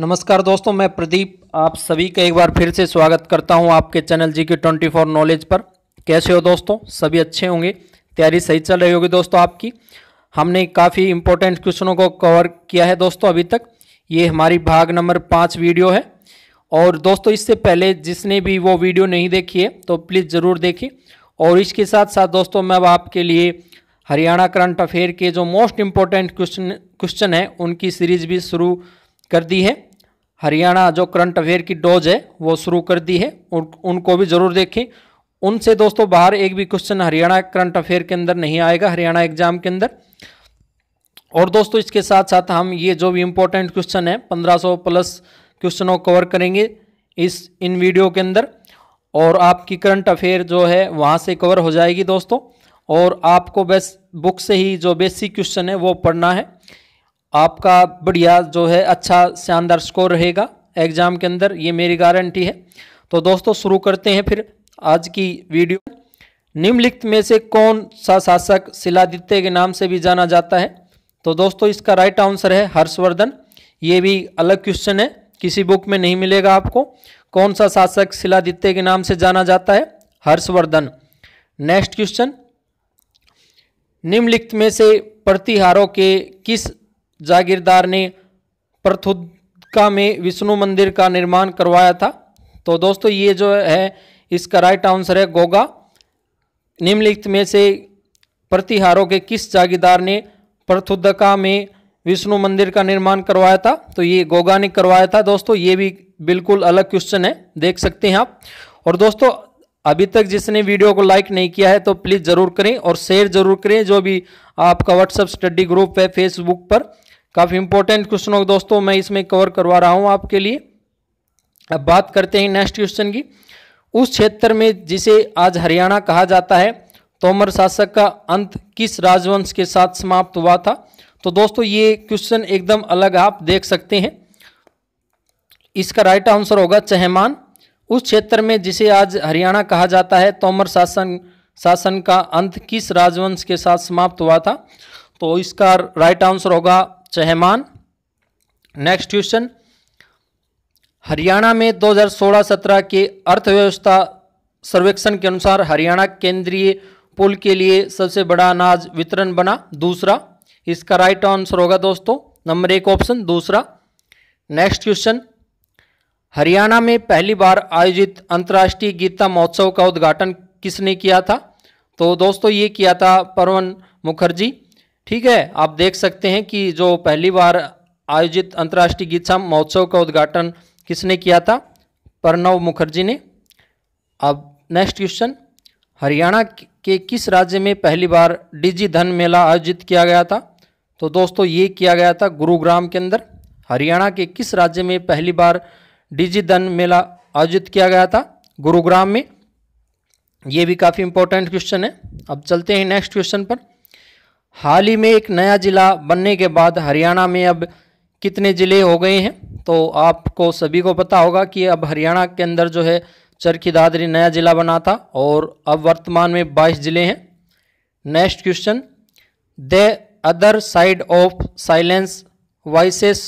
नमस्कार दोस्तों मैं प्रदीप आप सभी का एक बार फिर से स्वागत करता हूं आपके चैनल जी के ट्वेंटी फोर नॉलेज पर कैसे हो दोस्तों सभी अच्छे होंगे तैयारी सही चल रही होगी दोस्तों आपकी हमने काफ़ी इंपॉर्टेंट क्वेश्चनों को कवर किया है दोस्तों अभी तक ये हमारी भाग नंबर पाँच वीडियो है और दोस्तों इससे पहले जिसने भी वो वीडियो नहीं देखी है तो प्लीज़ ज़रूर देखी और इसके साथ साथ दोस्तों मैं अब आपके लिए हरियाणा करंट अफेयर के जो मोस्ट इम्पोर्टेंट क्वेश्चन क्वेश्चन है उनकी सीरीज़ भी शुरू कर दी है हरियाणा जो करंट अफेयर की डोज है वो शुरू कर दी है उन, उनको भी जरूर देखें उनसे दोस्तों बाहर एक भी क्वेश्चन हरियाणा करंट अफेयर के अंदर नहीं आएगा हरियाणा एग्जाम के अंदर और दोस्तों इसके साथ साथ हम ये जो भी इम्पोर्टेंट क्वेश्चन है 1500 प्लस क्वेश्चनों कवर करेंगे इस इन वीडियो के अंदर और आपकी करंट अफेयर जो है वहाँ से कवर हो जाएगी दोस्तों और आपको बस बुक से ही जो बेसिक क्वेश्चन है वो पढ़ना है आपका बढ़िया जो है अच्छा शानदार स्कोर रहेगा एग्ज़ाम के अंदर ये मेरी गारंटी है तो दोस्तों शुरू करते हैं फिर आज की वीडियो निम्नलिखित में से कौन सा शासक शिलादित्य के नाम से भी जाना जाता है तो दोस्तों इसका राइट आंसर है हर्षवर्धन ये भी अलग क्वेश्चन है किसी बुक में नहीं मिलेगा आपको कौन सा शासक शिलादित्य के नाम से जाना जाता है हर्षवर्धन नेक्स्ट क्वेश्चन निम्नलिखित में से प्रतिहारों के किस जागीरदार ने प्रथुदका में विष्णु मंदिर का निर्माण करवाया था तो दोस्तों ये जो है इसका राइट आंसर है गोगा निम्नलिखित में से प्रतिहारों के किस जागीरदार ने प्रथुदका में विष्णु मंदिर का निर्माण करवाया था तो ये गोगा ने करवाया था दोस्तों ये भी बिल्कुल अलग क्वेश्चन है देख सकते हैं आप और दोस्तों अभी तक जिसने वीडियो को लाइक नहीं किया है तो प्लीज़ ज़रूर करें और शेयर ज़रूर करें जो भी आपका व्हाट्सअप स्टडी ग्रुप है फेसबुक पर काफ़ी इंपॉर्टेंट क्वेश्चन होगा दोस्तों मैं इसमें कवर करवा रहा हूँ आपके लिए अब बात करते हैं नेक्स्ट क्वेश्चन की उस क्षेत्र में जिसे आज हरियाणा कहा जाता है तोमर शासक का अंत किस राजवंश के साथ समाप्त हुआ था तो दोस्तों ये क्वेश्चन एकदम अलग आप देख सकते हैं इसका राइट आंसर होगा चहमान उस क्षेत्र में जिसे आज हरियाणा कहा जाता है तोमर शासन शासन का अंत किस राजवंश के साथ समाप्त हुआ था तो इसका राइट आंसर होगा चहमान नेक्स्ट क्वेश्चन हरियाणा में 2016-17 के अर्थव्यवस्था सर्वेक्षण के अनुसार हरियाणा केंद्रीय पुल के लिए सबसे बड़ा अनाज वितरण बना दूसरा इसका राइट आंसर होगा दोस्तों नंबर एक ऑप्शन दूसरा नेक्स्ट क्वेश्चन हरियाणा में पहली बार आयोजित अंतर्राष्ट्रीय गीता महोत्सव का उद्घाटन किसने किया था तो दोस्तों ये किया था परवन मुखर्जी ठीक है आप देख सकते हैं कि जो पहली बार आयोजित अंतर्राष्ट्रीय गीत महोत्सव का उद्घाटन किसने किया था प्रणव मुखर्जी ने अब नेक्स्ट क्वेश्चन हरियाणा के किस राज्य में पहली बार डीजी धन मेला आयोजित किया गया था तो दोस्तों ये किया गया था गुरुग्राम के अंदर हरियाणा के किस राज्य में पहली बार डीजी धन मेला आयोजित किया गया था गुरुग्राम में ये भी काफ़ी इंपॉर्टेंट क्वेश्चन है अब चलते हैं नेक्स्ट क्वेश्चन पर हाल ही में एक नया ज़िला बनने के बाद हरियाणा में अब कितने ज़िले हो गए हैं तो आपको सभी को पता होगा कि अब हरियाणा के अंदर जो है चरखी दादरी नया ज़िला बना था और अब वर्तमान में बाईस ज़िले हैं next question the other side of silence voices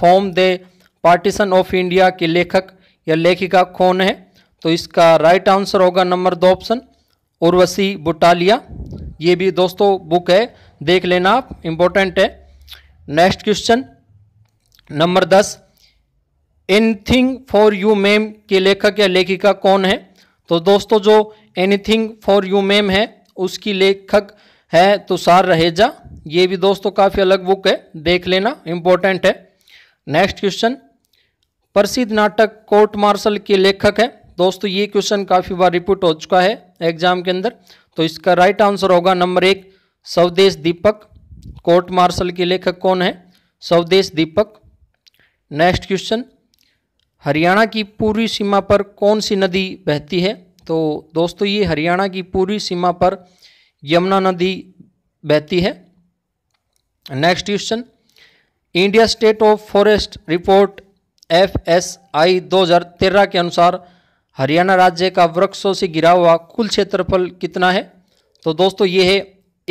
from the partition of India के लेखक या लेखिका कौन है तो इसका राइट आंसर होगा नंबर दो ऑप्शन उर्वशी बुटालिया ये भी दोस्तों बुक है देख लेना आप इम्पोर्टेंट है नेक्स्ट क्वेश्चन नंबर दस एनीथिंग फॉर यू मैम के लेखक या लेखिका कौन है तो दोस्तों जो एनीथिंग फॉर यू मैम है उसकी लेखक है तुषार रहेजा ये भी दोस्तों काफ़ी अलग बुक है देख लेना इम्पोर्टेंट है नेक्स्ट क्वेश्चन प्रसिद्ध नाटक कोर्ट मार्शल के लेखक हैं दोस्तों ये क्वेश्चन काफ़ी बार रिपीट हो चुका है एग्जाम के अंदर तो इसका राइट आंसर होगा नंबर एक स्वदेश दीपक कोर्ट मार्शल के लेखक कौन है स्वदेश दीपक नेक्स्ट क्वेश्चन हरियाणा की पूरी सीमा पर कौन सी नदी बहती है तो दोस्तों ये हरियाणा की पूरी सीमा पर यमुना नदी बहती है next question India state of forest report F S I दो हज़ार तेरह के अनुसार हरियाणा राज्य का वृक्षों से गिरा हुआ कुल क्षेत्रफल कितना है तो दोस्तों ये है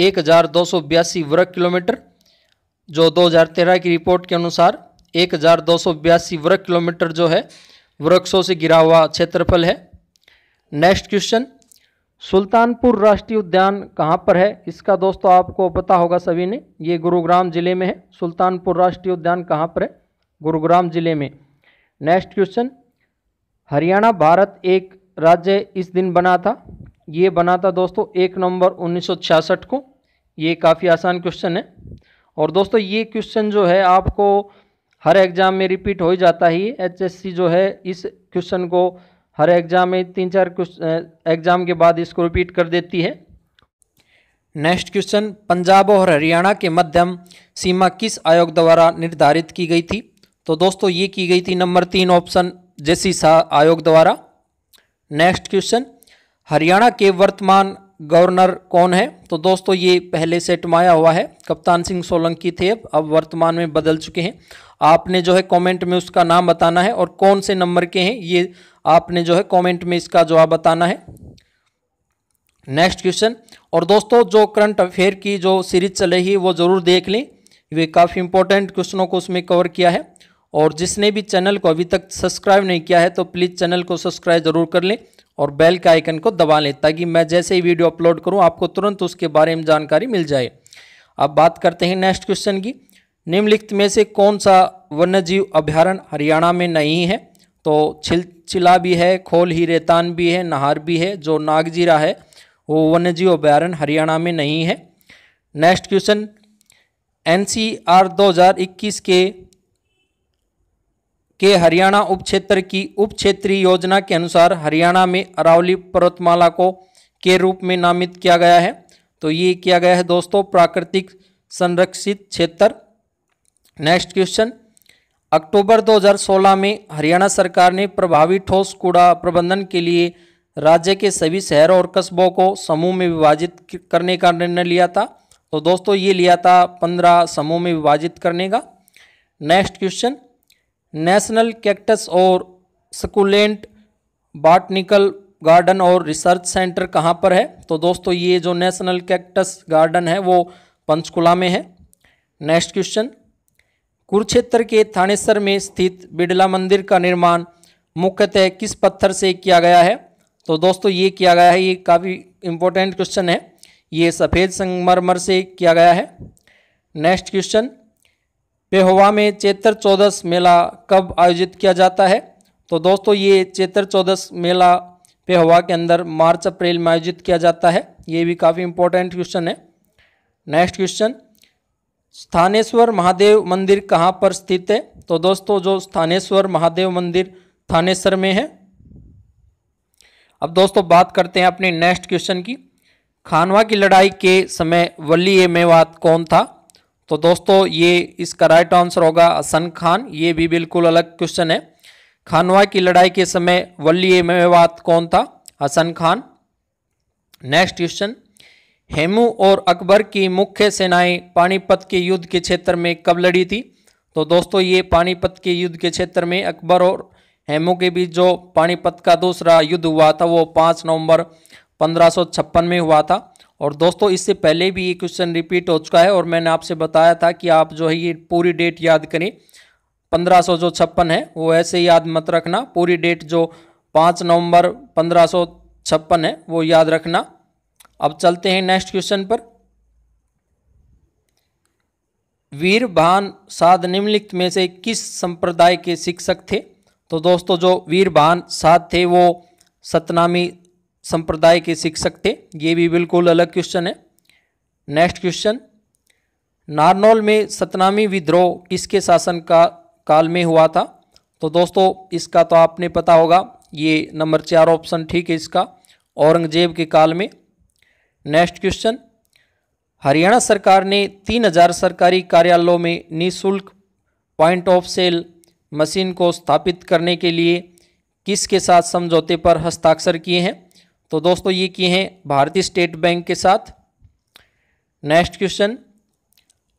एक हज़ार दो सौ बयासी वर्ग किलोमीटर जो 2013 की रिपोर्ट के अनुसार एक हज़ार दो सौ बयासी वर्ग किलोमीटर जो है वृक्षों से गिरा हुआ क्षेत्रफल है नेक्स्ट क्वेश्चन सुल्तानपुर राष्ट्रीय उद्यान कहाँ पर है इसका दोस्तों आपको पता होगा सभी ने ये गुरुग्राम ज़िले में है सुल्तानपुर राष्ट्रीय उद्यान कहाँ पर है गुरुग्राम ज़िले में नेक्स्ट क्वेश्चन हरियाणा भारत एक राज्य इस दिन बना था ये बना था दोस्तों एक नवंबर 1966 को ये काफ़ी आसान क्वेश्चन है और दोस्तों ये क्वेश्चन जो है आपको हर एग्ज़ाम में रिपीट हो ही जाता ही एचएससी जो है इस क्वेश्चन को हर एग्ज़ाम में तीन चार एग्ज़ाम के बाद इसको रिपीट कर देती है नेक्स्ट क्वेश्चन पंजाब और हरियाणा के मध्यम सीमा किस आयोग द्वारा निर्धारित की गई थी तो दोस्तों ये की गई थी नंबर तीन ऑप्शन जैसी सा आयोग द्वारा नेक्स्ट क्वेश्चन हरियाणा के वर्तमान गवर्नर कौन है तो दोस्तों ये पहले सेट में आया हुआ है कप्तान सिंह सोलंकी थे अब अब वर्तमान में बदल चुके हैं आपने जो है कमेंट में उसका नाम बताना है और कौन से नंबर के हैं ये आपने जो है कमेंट में इसका जवाब बताना है नेक्स्ट क्वेश्चन और दोस्तों जो करंट अफेयर की जो सीरीज ही वो ज़रूर देख लें वे काफ़ी इंपॉर्टेंट क्वेश्चनों को उसमें कवर किया है और जिसने भी चैनल को अभी तक सब्सक्राइब नहीं किया है तो प्लीज़ चैनल को सब्सक्राइब ज़रूर कर लें और बेल के आइकन को दबा लें ताकि मैं जैसे ही वीडियो अपलोड करूँ आपको तुरंत उसके बारे में जानकारी मिल जाए अब बात करते हैं नेक्स्ट क्वेश्चन की निम्नलिखित में से कौन सा वन्यजीव अभ्यारण हरियाणा में नहीं है तो छिलचिला भी है खोल ही रेतान भी है नहार भी है जो नागजीरा है वो वन्यजीव अभ्यारण्य हरियाणा में नहीं है नेक्स्ट क्वेश्चन एनसीआर 2021 के के हरियाणा उप क्षेत्र की उप क्षेत्रीय योजना के अनुसार हरियाणा में अरावली पर्वतमाला को के रूप में नामित किया गया है तो ये किया गया है दोस्तों प्राकृतिक संरक्षित क्षेत्र नेक्स्ट क्वेश्चन अक्टूबर 2016 में हरियाणा सरकार ने प्रभावी ठोस कूड़ा प्रबंधन के लिए राज्य के सभी शहरों और कस्बों को समूह में विभाजित करने का निर्णय लिया था तो दोस्तों ये लिया था पंद्रह समूह में विभाजित करने का नेक्स्ट क्वेश्चन नेशनल कैक्टस और सकुलेंट बॉटनिकल गार्डन और रिसर्च सेंटर कहाँ पर है तो दोस्तों ये जो नेशनल कैक्टस गार्डन है वो पंचकुला में है नेक्स्ट क्वेश्चन कुरुक्षेत्र के थानेसर में स्थित बिड़ला मंदिर का निर्माण मुख्यतः किस पत्थर से किया गया है तो दोस्तों ये किया गया है ये काफ़ी इम्पोर्टेंट क्वेश्चन है ये सफ़ेद संगमरमर से किया गया है नेक्स्ट क्वेश्चन पेहवा में चैत्र चौदस मेला कब आयोजित किया जाता है तो दोस्तों ये चैत्र चौदस मेला पेहोवा के अंदर मार्च अप्रैल में आयोजित किया जाता है ये भी काफ़ी इंपॉर्टेंट क्वेश्चन है नेक्स्ट क्वेश्चन स्थानेश्वर महादेव मंदिर कहाँ पर स्थित है तो दोस्तों जो स्थानेश्वर महादेव मंदिर थानेसर में है अब दोस्तों बात करते हैं अपने नेक्स्ट क्वेश्चन की खानवा की लड़ाई के समय वली मेवात कौन था तो दोस्तों ये इसका राइट आंसर होगा असन खान ये भी बिल्कुल अलग क्वेश्चन है खानवा की लड़ाई के समय वल्ली मेवात कौन था हसन खान नेक्स्ट क्वेश्चन हेमू और अकबर की मुख्य सेनाएं पानीपत के युद्ध के क्षेत्र में कब लड़ी थी तो दोस्तों ये पानीपत के युद्ध के क्षेत्र में अकबर और हेमू के बीच जो पानीपत का दूसरा युद्ध हुआ था वो पाँच नवंबर पंद्रह में हुआ था और दोस्तों इससे पहले भी ये क्वेश्चन रिपीट हो चुका है और मैंने आपसे बताया था कि आप जो है ये पूरी डेट याद करें पंद्रह सौ जो छप्पन है वो ऐसे याद मत रखना पूरी डेट जो पाँच नवंबर पंद्रह सौ छप्पन है वो याद रखना अब चलते हैं नेक्स्ट क्वेश्चन पर वीर भान साध निम्नलिखित में से किस संप्रदाय के शिक्षक थे तो दोस्तों जो वीर भान साध थे वो सतनामी संप्रदाय के शिक्षक थे ये भी बिल्कुल अलग क्वेश्चन है नेक्स्ट क्वेश्चन नारनौल में सतनामी विद्रोह किसके शासन का काल में हुआ था तो दोस्तों इसका तो आपने पता होगा ये नंबर चार ऑप्शन ठीक है इसका औरंगजेब के काल में नेक्स्ट क्वेश्चन हरियाणा सरकार ने 3000 सरकारी कार्यालयों में निःशुल्क पॉइंट ऑफ सेल मशीन को स्थापित करने के लिए किसके साथ समझौते पर हस्ताक्षर किए हैं तो दोस्तों ये किए हैं भारतीय स्टेट बैंक के साथ नेक्स्ट क्वेश्चन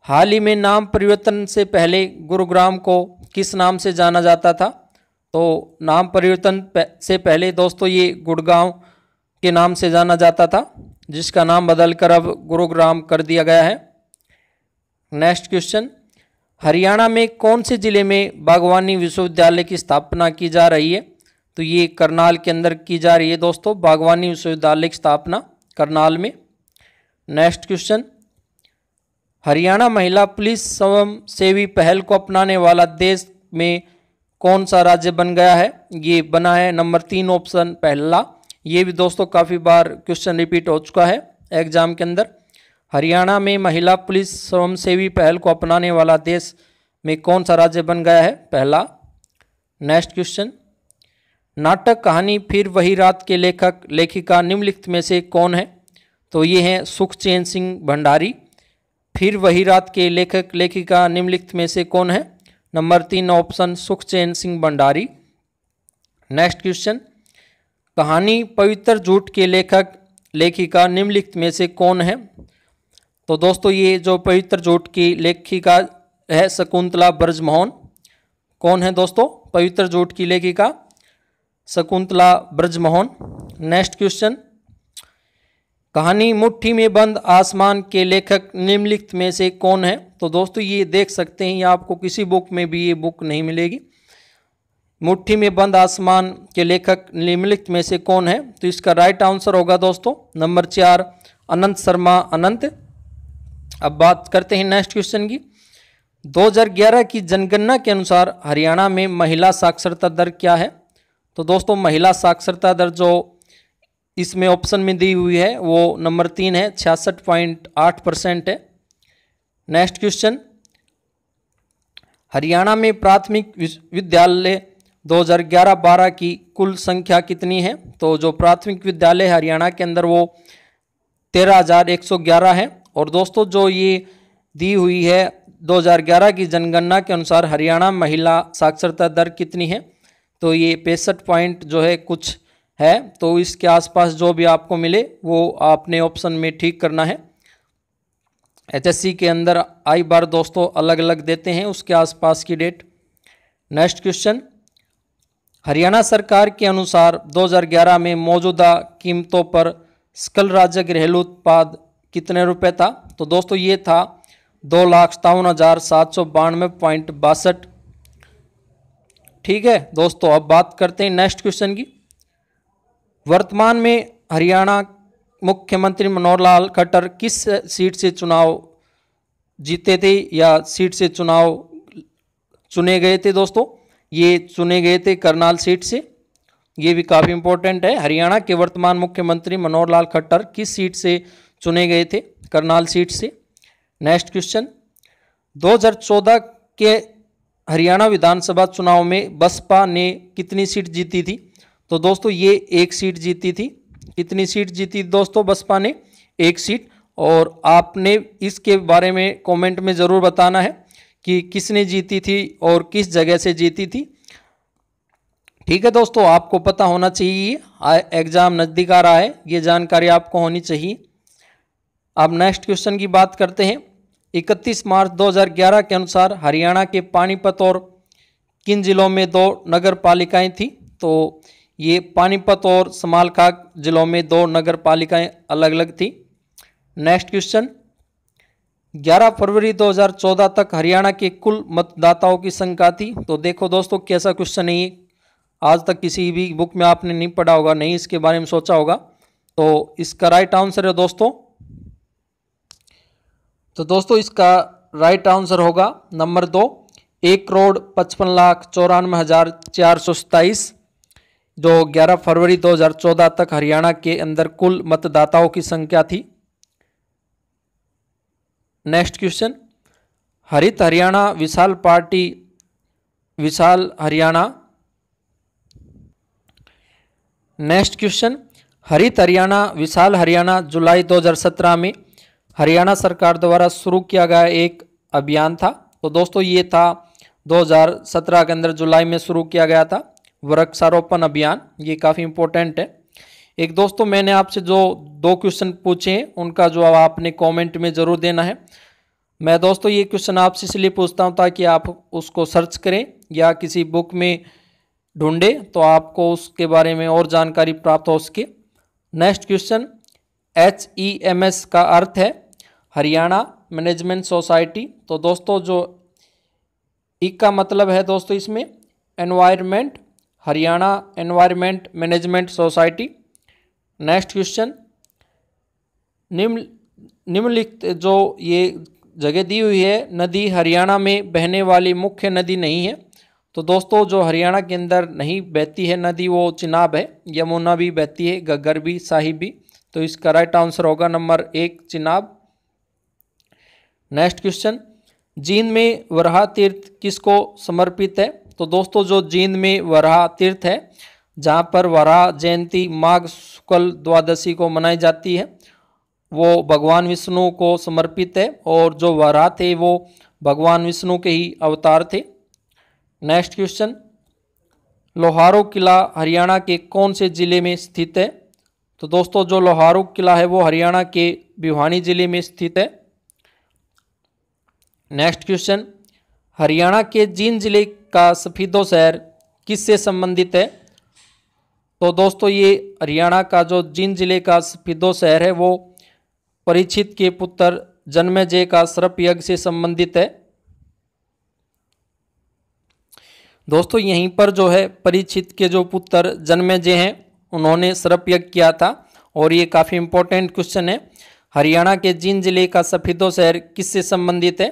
हाल ही में नाम परिवर्तन से पहले गुरुग्राम को किस नाम से जाना जाता था तो नाम परिवर्तन से पहले दोस्तों ये गुड़गांव के नाम से जाना जाता था जिसका नाम बदलकर अब गुरुग्राम कर दिया गया है नेक्स्ट क्वेश्चन हरियाणा में कौन से ज़िले में बागवानी विश्वविद्यालय की स्थापना की जा रही है तो ये करनाल के अंदर की जा रही है दोस्तों बागवानी विश्वविद्यालय की स्थापना करनाल में नेक्स्ट क्वेश्चन हरियाणा महिला पुलिस स्वयं सेवी पहल को अपनाने वाला देश में कौन सा राज्य बन गया है ये बना है नंबर तीन ऑप्शन पहला ये भी दोस्तों काफ़ी बार क्वेश्चन रिपीट हो चुका है एग्जाम के अंदर हरियाणा में महिला पुलिस स्वयंसेवी पहल को अपनाने वाला देश में कौन सा राज्य बन गया है पहला नेक्स्ट क्वेश्चन नाटक कहानी फिर वही रात के लेखक लेखिका निम्नलिखित में से कौन है तो ये हैं सुखचैन सिंह भंडारी फिर वही रात के लेखक लेखिका निम्नलिखित में से कौन है नंबर तीन option Sukhchain Singh Bhandari next question कहानी पवित्र झूठ के लेखक लेखिका निम्नलिखित में से कौन है तो दोस्तों ये जो पवित्र झूठ की लेखिका है शकुंतला ब्रजमोहन कौन है दोस्तों पवित्र झूठ की लेखिका शकुंतला ब्रजमोहन नेक्स्ट क्वेश्चन कहानी मुट्ठी में बंद आसमान के लेखक निम्नलिखित में से कौन है तो दोस्तों ये देख सकते हैं ये आपको किसी बुक में भी ये बुक नहीं मिलेगी मुट्ठी में बंद आसमान के लेखक निम्नलिखित में से कौन है तो इसका राइट आंसर होगा दोस्तों नंबर चार अनंत शर्मा अनंत अब बात करते हैं नेक्स्ट क्वेश्चन की 2011 की जनगणना के अनुसार हरियाणा में महिला साक्षरता दर क्या है तो दोस्तों महिला साक्षरता दर जो इसमें ऑप्शन में दी हुई है वो नंबर तीन है छियासठ पॉइंट आठ परसेंट है नेक्स्ट क्वेश्चन हरियाणा में प्राथमिक विद्यालय 2011-12 की कुल संख्या कितनी है तो जो प्राथमिक विद्यालय हरियाणा के अंदर वो 13,111 है और दोस्तों जो ये दी हुई है 2011 की जनगणना के अनुसार हरियाणा महिला साक्षरता दर कितनी है तो ये पैंसठ पॉइंट जो है कुछ है तो इसके आसपास जो भी आपको मिले वो आपने ऑप्शन में ठीक करना है एचएससी के अंदर आई बार दोस्तों अलग अलग देते हैं उसके आसपास की डेट नेक्स्ट क्वेश्चन हरियाणा सरकार के अनुसार 2011 में मौजूदा कीमतों पर स्कल राज्य घरेलू उत्पाद कितने रुपए था तो दोस्तों ये था दो लाख सत्तावन हज़ार सात सौ बानवे पॉइंट बासठ ठीक है दोस्तों अब बात करते हैं नेक्स्ट क्वेश्चन की वर्तमान में हरियाणा मुख्यमंत्री मनोहर लाल खट्टर किस सीट से चुनाव जीते थे या सीट से चुनाव चुने गए थे दोस्तों ये चुने गए थे करनाल सीट से ये भी काफ़ी इंपॉर्टेंट है हरियाणा के वर्तमान मुख्यमंत्री मनोहर लाल खट्टर किस सीट से चुने गए थे करनाल सीट से नेक्स्ट क्वेश्चन 2014 के हरियाणा विधानसभा चुनाव में बसपा ने कितनी सीट जीती थी तो दोस्तों ये एक सीट जीती थी कितनी सीट जीती दोस्तों बसपा ने एक सीट और आपने इसके बारे में कमेंट में ज़रूर बताना है कि किसने जीती थी और किस जगह से जीती थी ठीक है दोस्तों आपको पता होना चाहिए एग्ज़ाम नज़दीक आ रहा है ये जानकारी आपको होनी चाहिए अब नेक्स्ट क्वेश्चन की बात करते हैं 31 मार्च 2011 के अनुसार हरियाणा के पानीपत और किन जिलों में दो नगर पालिकाएँ थीं तो ये पानीपत और समालखाग जिलों में दो नगर पालिकाएँ अलग अलग थीं नेक्स्ट क्वेश्चन 11 फरवरी 2014 तक हरियाणा के कुल मतदाताओं की संख्या थी तो देखो दोस्तों कैसा क्वेश्चन है ये आज तक किसी भी बुक में आपने नहीं पढ़ा होगा नहीं इसके बारे में सोचा होगा तो इसका राइट आंसर है दोस्तों तो दोस्तों इसका राइट आंसर होगा नंबर दो एक करोड़ पचपन लाख चौरानवे हज़ार चार सौ सताइस जो ग्यारह फरवरी 2014 तक हरियाणा के अंदर कुल मतदाताओं की संख्या थी next question Harit Haryana Vishal party Vishal Haryana next question Harit Haryana विशाल हरियाणा जुलाई 2017 में हरियाणा सरकार द्वारा शुरू किया गया एक अभियान था तो दोस्तों ये था 2017 के अंदर जुलाई में शुरू किया गया था वृक्षारोपण अभियान ये काफ़ी इम्पोर्टेंट है एक दोस्तों मैंने आपसे जो दो क्वेश्चन पूछे हैं उनका जो आपने कमेंट में ज़रूर देना है मैं दोस्तों ये क्वेश्चन आपसे इसलिए पूछता हूँ ताकि आप उसको सर्च करें या किसी बुक में ढूंढें तो आपको उसके बारे में और जानकारी प्राप्त हो सके next question H E M S का अर्थ है हरियाणा मैनेजमेंट सोसाइटी तो दोस्तों जो इक का मतलब है दोस्तों इसमें environment Haryana environment management society next question निम्न निम्नलिखित जो ये जगह दी हुई है नदी हरियाणा में बहने वाली मुख्य नदी नहीं है तो दोस्तों जो हरियाणा के अंदर नहीं बहती है नदी वो चिनाब है यमुना भी बहती है गग्गर भी साहिब भी तो इसका राइट आंसर होगा नंबर एक चिनाब नेक्स्ट क्वेश्चन जींद में वराह तीर्थ किसको समर्पित है तो दोस्तों जो जींद में वराह तीर्थ है जहाँ पर वराह जयंती माघ शुक्ल द्वादशी को मनाई जाती है वो भगवान विष्णु को समर्पित है और जो वराह थे वो भगवान विष्णु के ही अवतार थे नेक्स्ट क्वेश्चन लोहारो किला हरियाणा के कौन से ज़िले में स्थित है तो दोस्तों जो लोहारो किला है वो हरियाणा के भिवानी ज़िले में स्थित है नेक्स्ट क्वेश्चन हरियाणा के जींद जिले का सफ़ीदो शहर किससे संबंधित है तो दोस्तों ये हरियाणा का जो जींद जिले का सफ़ीदो शहर है वो परीक्षित के पुत्र जन्मेजय का सर्प यज्ञ से संबंधित है दोस्तों यहीं पर जो है परीक्षित के जो पुत्र जन्मेजय हैं उन्होंने सर्प यज्ञ किया था और ये काफ़ी इंपॉर्टेंट क्वेश्चन है हरियाणा के जींद जिले का सफ़ीदो शहर किससे संबंधित है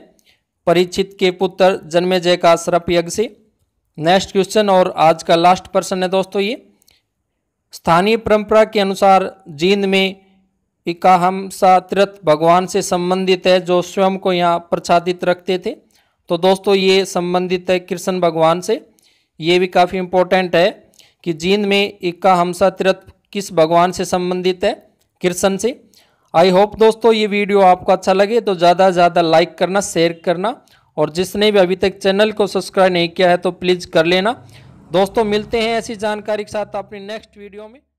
परीक्षित के पुत्र जन्मेजय का सर्प यज्ञ से नेक्स्ट क्वेश्चन और आज का लास्ट प्रश्न है दोस्तों ये स्थानीय परंपरा के अनुसार जींद में इकाहमसा तीर्थ भगवान से संबंधित है जो स्वयं को यहाँ प्रच्छादित रखते थे तो दोस्तों ये संबंधित है कृष्ण भगवान से ये भी काफ़ी इम्पोर्टेंट है कि जींद में इक्का हमसा तीर्थ किस भगवान से संबंधित है कृष्ण से आई होप दोस्तों ये वीडियो आपको अच्छा लगे तो ज़्यादा से ज़्यादा लाइक करना शेयर करना और जिसने भी अभी तक चैनल को सब्सक्राइब नहीं किया है तो प्लीज़ कर लेना दोस्तों मिलते हैं ऐसी जानकारी के साथ अपनी नेक्स्ट वीडियो में